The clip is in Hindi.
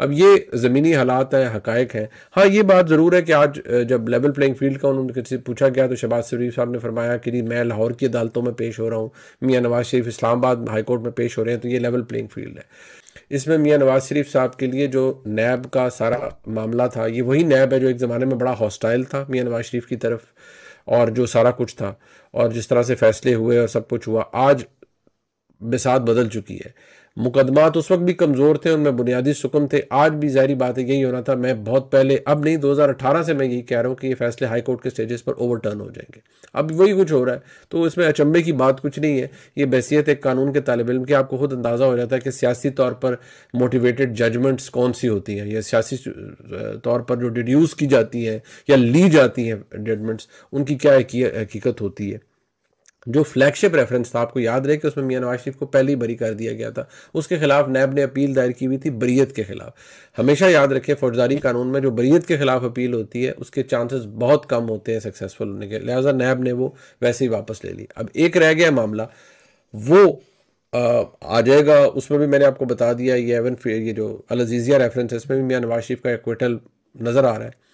अब ये ज़मीनी हालात है हकायक हैं हाँ ये बात ज़रूर है कि आज जब लेवल प्लेइंग फील्ड का किसी पूछा गया तो शहबाज शरीफ साहब ने फरमाया कि मैं लाहौर की अदालतों में पेश हो रहा हूँ मियाँ नवाज शरीफ इस्लामाबाद हाईकोर्ट में पेश हो रहे हैं तो ये लेवल प्लेइंग फील्ड है इसमें मियाँ नवाज शरीफ साहब के लिए जो नैब का सारा मामला था ये वही नैब है जो एक ज़माने में बड़ा हॉस्टाइल था मियाँ नवाज शरीफ की तरफ और जो सारा कुछ था और जिस तरह से फैसले हुए और सब कुछ हुआ आज बिसात बदल चुकी है मुकदमात उस वक्त भी कमज़ोर थे उनमें बुनियादी सुकम थे आज भी जहरी बात यही होना था मैं बहुत पहले अब नहीं 2018 से मैं यही कह रहा हूँ कि ये फैसले हाई कोर्ट के स्टेजेस पर ओवरटर्न हो जाएंगे अब वही कुछ हो रहा है तो इसमें अचंभे की बात कुछ नहीं है ये बैसीत एक कानून के तालब इम के आपको खुद अंदाज़ा हो जाता है कि सियासी तौर पर मोटिवेटेड जजमेंट्स कौन सी होती हैं या सियासी तौर पर जो डिड्यूस की जाती हैं या ली जाती हैं जजमेंट्स उनकी क्या हकीकत होती है जो फ्लैगशिप रेफरेंस था आपको याद रहे कि उसमें मियाँ नवाज शरीफ को पहले ही बरी कर दिया गया था उसके खिलाफ नैब ने अपील दायर की हुई थी बरीत के खिलाफ हमेशा याद रखें फौजदारी कानून में जो बरीत के खिलाफ अपील होती है उसके चांसेस बहुत कम होते हैं सक्सेसफुल होने के लिहाजा नैब ने वो वैसे ही वापस ले ली अब एक रह गया मामला वो आ जाएगा उसमें भी मैंने आपको बता दिया ये एवन ये जो अलजीज़िया रेफरेंस है इसमें भी मियाँ नवाज शरीफ का एक्विटल नज़र आ रहा है